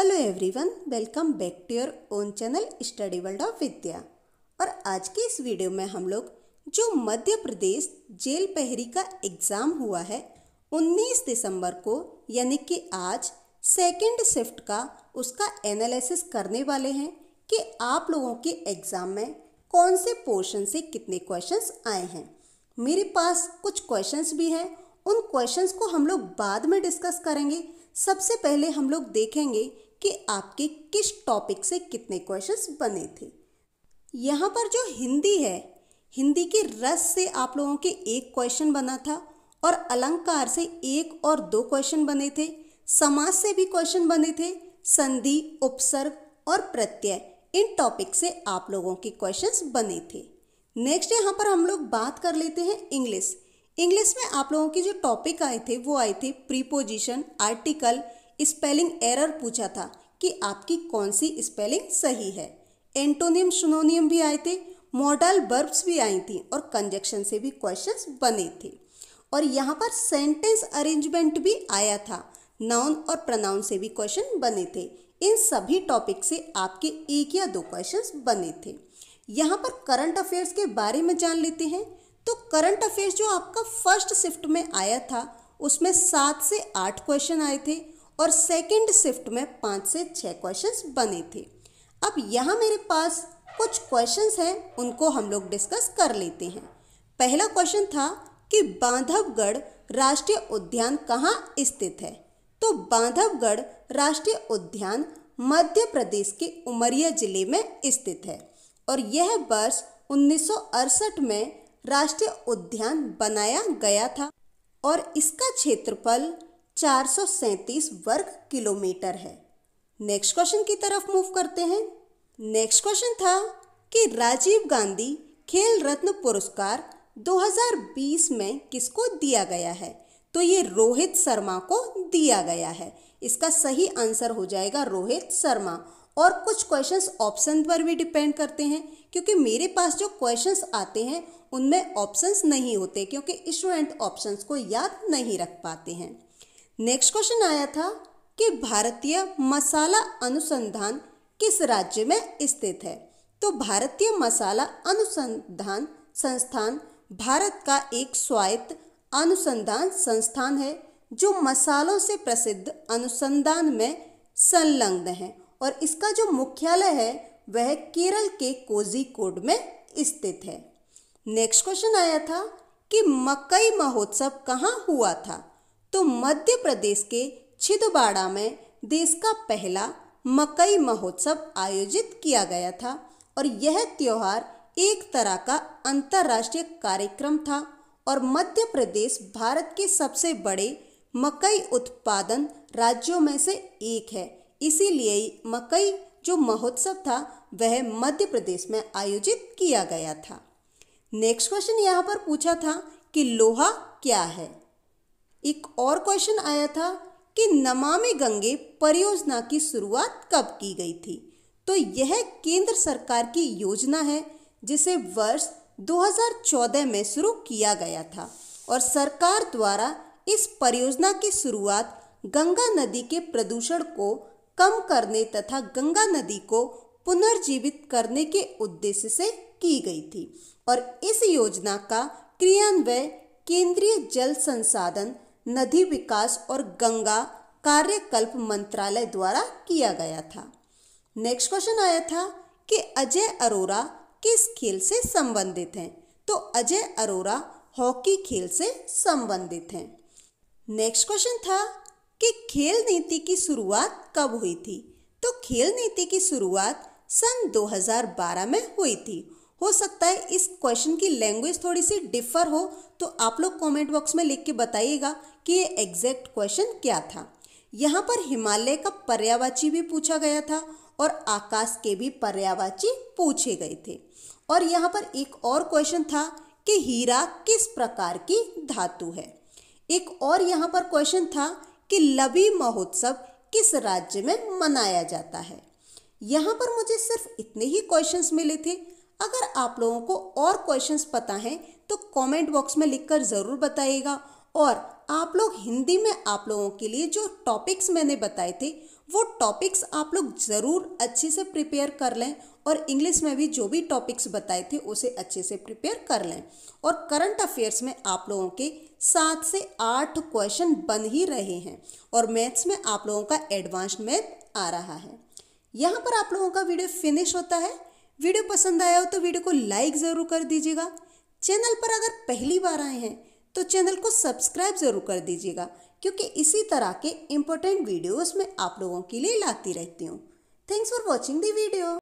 hello everyone welcome back to your own channel study world of Vidya और आज के इस वीडियो में हम लोग जो मध्य प्रदेश जेल पहरी का एग्ज़ाम हुआ है 19 दिसंबर को यानी कि आज सेकंड शिफ्ट का उसका एनालिसिस करने वाले हैं कि आप लोगों के एग्ज़ाम में कौन से पोर्शन से कितने क्वेश्चंस आए हैं मेरे पास कुछ क्वेश्चंस भी हैं उन क्वेश्चंस को हम लोग बाद में डिस्कस करेंगे सबसे पहले हम लोग देखेंगे कि आपके किस टॉपिक से कितने क्वेश्चंस बने थे यहाँ पर जो हिंदी है हिंदी के रस से आप लोगों के एक क्वेश्चन बना था और अलंकार से एक और दो क्वेश्चन बने थे समाज से भी क्वेश्चन बने थे संधि उपसर्ग और प्रत्यय इन टॉपिक से आप लोगों के क्वेश्चंस बने थे नेक्स्ट यहाँ पर हम लोग बात कर लेते हैं इंग्लिश इंग्लिश में आप लोगों के जो टॉपिक आए थे वो आए थे प्रीपोजिशन आर्टिकल स्पेलिंग एरर पूछा था कि आपकी कौन सी स्पेलिंग सही है एंटोनियम सुनोनियम भी आए थे मॉडल बर्ब्स भी आई थी और कंजक्शन से भी क्वेश्चन बने थे और यहाँ पर सेंटेंस अरेंजमेंट भी आया था नाउन और प्रनाउन से भी क्वेश्चन बने थे इन सभी टॉपिक से आपके एक या दो क्वेश्चंस बने थे यहाँ पर करंट अफेयर्स के बारे में जान लेते हैं तो करंट अफेयर्स जो आपका फर्स्ट शिफ्ट में आया था उसमें सात से आठ क्वेश्चन आए थे और सेकंड शिफ्ट में पाँच से छः क्वेश्चंस बने थे अब यहाँ मेरे पास कुछ क्वेश्चंस हैं उनको हम लोग डिस्कस कर लेते हैं पहला क्वेश्चन था कि बांधवगढ़ राष्ट्रीय उद्यान कहाँ स्थित है तो बांधवगढ़ राष्ट्रीय उद्यान मध्य प्रदेश के उमरिया जिले में स्थित है और यह वर्ष उन्नीस में राष्ट्रीय उद्यान बनाया गया था और इसका क्षेत्रफल चार वर्ग किलोमीटर है नेक्स्ट क्वेश्चन की तरफ मूव करते हैं नेक्स्ट क्वेश्चन था कि राजीव गांधी खेल रत्न पुरस्कार 2020 में किसको दिया गया है तो ये रोहित शर्मा को दिया गया है इसका सही आंसर हो जाएगा रोहित शर्मा और कुछ क्वेश्चंस ऑप्शन पर भी डिपेंड करते हैं क्योंकि मेरे पास जो क्वेश्चंस आते हैं उनमें ऑप्शंस नहीं होते क्योंकि स्टूडेंट ऑप्शंस को याद नहीं रख पाते हैं नेक्स्ट क्वेश्चन आया था कि भारतीय मसाला अनुसंधान किस राज्य में स्थित है तो भारतीय मसाला अनुसंधान संस्थान भारत का एक स्वायत्त अनुसंधान संस्थान है जो मसालों से प्रसिद्ध अनुसंधान में संलग्न है और इसका जो मुख्यालय है वह केरल के कोजिकोड में स्थित है नेक्स्ट क्वेश्चन आया था कि मकई महोत्सव कहाँ हुआ था तो मध्य प्रदेश के छिदवाड़ा में देश का पहला मकई महोत्सव आयोजित किया गया था और यह त्यौहार एक तरह का अंतर्राष्ट्रीय कार्यक्रम था और मध्य प्रदेश भारत के सबसे बड़े मकई उत्पादन राज्यों में से एक है इसीलिए मकई जो महोत्सव था वह मध्य प्रदेश में आयोजित किया गया था नेक्स्ट क्वेश्चन यहाँ पर पूछा था कि लोहा क्या है एक और क्वेश्चन आया था कि नमामि गंगे परियोजना की शुरुआत कब की गई थी तो यह केंद्र सरकार की योजना है जिसे वर्ष 2014 में शुरू किया गया था और सरकार द्वारा इस परियोजना की शुरुआत गंगा नदी के प्रदूषण को कम करने तथा गंगा नदी को पुनर्जीवित करने के उद्देश्य से की गई थी और इस योजना का क्रियान्वय केंद्रीय जल संसाधन नदी विकास और गंगा कार्यकल्प मंत्रालय द्वारा किया गया था नेक्स्ट क्वेश्चन आया था कि अजय अरोरा किस खेल से संबंधित हैं तो अजय अरोरा हॉकी खेल से संबंधित हैं नेक्स्ट क्वेश्चन था कि खेल नीति की शुरुआत कब हुई थी तो खेल नीति की शुरुआत सन 2012 में हुई थी हो सकता है इस क्वेश्चन की लैंग्वेज थोड़ी सी डिफर हो तो आप लोग कमेंट बॉक्स में लिख के बताइएगा कि ये एग्जैक्ट क्वेश्चन क्या था यहाँ पर हिमालय का पर्यावाची भी पूछा गया था और आकाश के भी पर्यावाची पूछे गए थे और यहाँ पर एक और क्वेश्चन था कि हीरा किस प्रकार की धातु है एक और यहाँ पर क्वेश्चन था कि लवी महोत्सव किस राज्य में मनाया जाता है यहाँ पर मुझे सिर्फ इतने ही क्वेश्चंस मिले थे अगर आप लोगों को और क्वेश्चंस पता हैं तो कमेंट बॉक्स में लिखकर ज़रूर बताइएगा और आप लोग हिंदी में आप लोगों के लिए जो टॉपिक्स मैंने बताए थे वो टॉपिक्स आप लोग ज़रूर अच्छे से प्रिपेयर कर लें और इंग्लिश में भी जो भी टॉपिक्स बताए थे उसे अच्छे से प्रिपेयर कर लें और करंट अफेयर्स में आप लोगों के सात से आठ क्वेश्चन बन ही रहे हैं और मैथ्स में आप लोगों का एडवांस मैथ आ रहा है यहाँ पर आप लोगों का वीडियो फिनिश होता है वीडियो पसंद आया हो तो वीडियो को लाइक ज़रूर कर दीजिएगा चैनल पर अगर पहली बार आए हैं तो चैनल को सब्सक्राइब ज़रूर कर दीजिएगा क्योंकि इसी तरह के इम्पोर्टेंट वीडियोस मैं आप लोगों के लिए लाती रहती हूँ thanks for watching the video